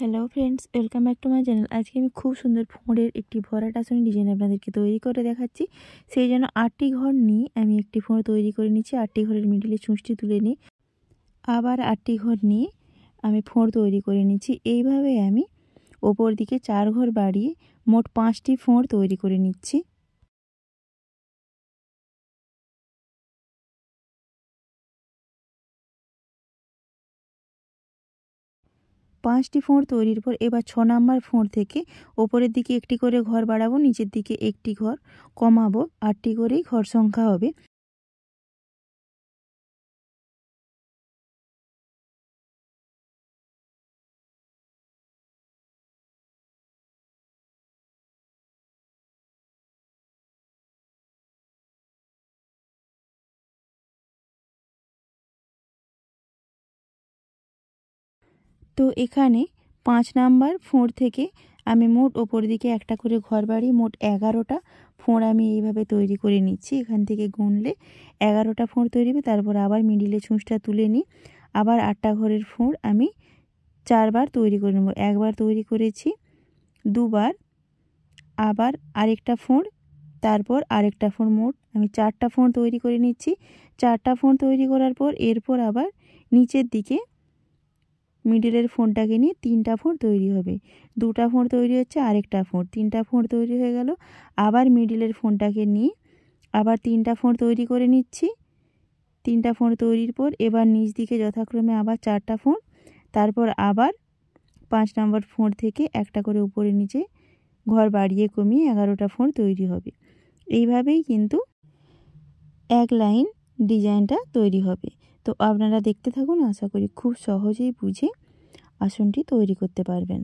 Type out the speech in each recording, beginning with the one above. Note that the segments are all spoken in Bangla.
hello friends welcome back to my channel আজকে আমি খুব সুন্দর ফোঁড়ের একটি ভরাট আসনি ডিজাইন আপনাদেরকে তৈরি করে দেখাচ্ছি সেই জন্য আটটি ঘর নিয়ে আমি একটি ফোঁড় তৈরি করে নিচ্ছি আটটি ঘরের মিডিলে চুঁচটি তুলে নিই আবার আটটি ঘর নিয়ে আমি ফোঁড় তৈরি করে নিচ্ছি এইভাবে আমি ওপর দিকে চার ঘর বাড়িয়ে মোট পাঁচটি ফোঁড় তৈরি করে নিচ্ছি পাঁচটি ফোঁড় তৈরির পর এবার ছ নাম্বার ফোঁড় থেকে ওপরের দিকে একটি করে ঘর বাড়াবো নিচের দিকে একটি ঘর কমাবো আটটি করেই ঘর সংখ্যা হবে তো এখানে পাঁচ নাম্বার ফোঁড় থেকে আমি মোট ওপর দিকে একটা করে ঘর বাড়ি মোট এগারোটা ফোঁড় আমি এইভাবে তৈরি করে নিচ্ছি এখান থেকে গুনলে এগারোটা ফোঁড় তৈরি হবে তারপর আবার মিডিলে ছুঁচটা তুলে নিই আবার আটটা ঘরের ফোঁড় আমি চারবার তৈরি করে নেব একবার তৈরি করেছি দুবার আবার আরেকটা ফোঁড় তারপর আরেকটা ফোঁড় মোট আমি চারটা ফোঁড় তৈরি করে নিচ্ছি চারটা ফোঁড় তৈরি করার পর এরপর আবার নিচের দিকে মিডিলের ফোনটাকে নিয়ে তিনটা ফোঁড় তৈরি হবে দুটা ফোঁড় তৈরি হচ্ছে আরেকটা ফোঁড় তিনটা ফোঁড় তৈরি হয়ে গেল আবার মিডিলের ফোনটাকে নিয়ে আবার তিনটা ফোঁড় তৈরি করে নিচ্ছি তিনটা ফোঁড় তৈরির পর এবার নিচ দিকে যথাক্রমে আবার চারটা ফোঁড় তারপর আবার পাঁচ নম্বর ফোঁড় থেকে একটা করে উপরে নিচে ঘর বাড়িয়ে কমিয়ে এগারোটা ফোঁড় তৈরি হবে এইভাবেই কিন্তু এক লাইন ডিজাইনটা তৈরি হবে তো আপনারা দেখতে থাকুন আশা করি খুব সহজেই বুঝে আসনটি তৈরি করতে পারবেন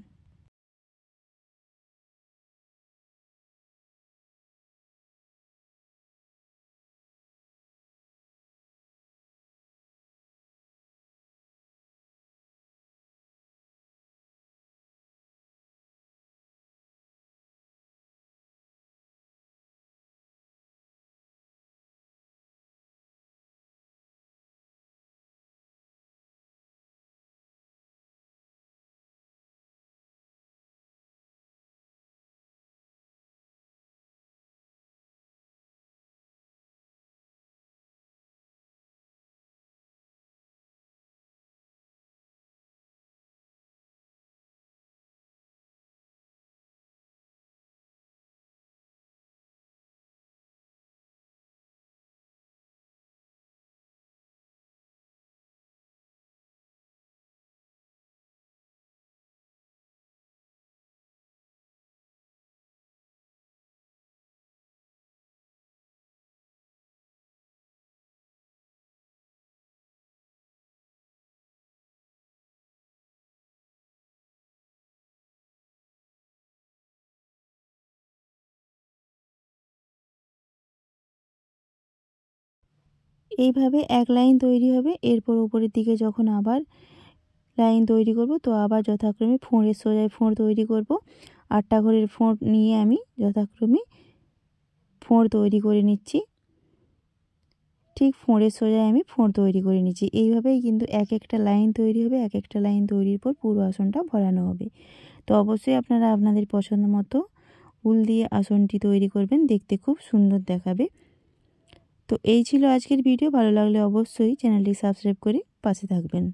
এইভাবে এক লাইন তৈরি হবে এরপর উপরের দিকে যখন আবার লাইন তৈরি করব তো আবার যথাক্রমে ফোঁড়ের সোজায় ফোঁড় তৈরি করব আটটা ঘরের ফোঁড় নিয়ে আমি যথাক্রমে ফোঁড় তৈরি করে নিচ্ছি ঠিক ফোঁড়ের সোজায় আমি ফোঁড় তৈরি করে নিচ্ছি এইভাবেই কিন্তু এক একটা লাইন তৈরি হবে এক একটা লাইন তৈরির পর পুরো আসনটা ভরানো হবে তো অবশ্যই আপনারা আপনাদের পছন্দ মতো উল দিয়ে আসনটি তৈরি করবেন দেখতে খুব সুন্দর দেখাবে তো এই ছিল আজকের ভিডিও ভালো লাগলে অবশ্যই চ্যানেলটি সাবস্ক্রাইব করে পাশে থাকবেন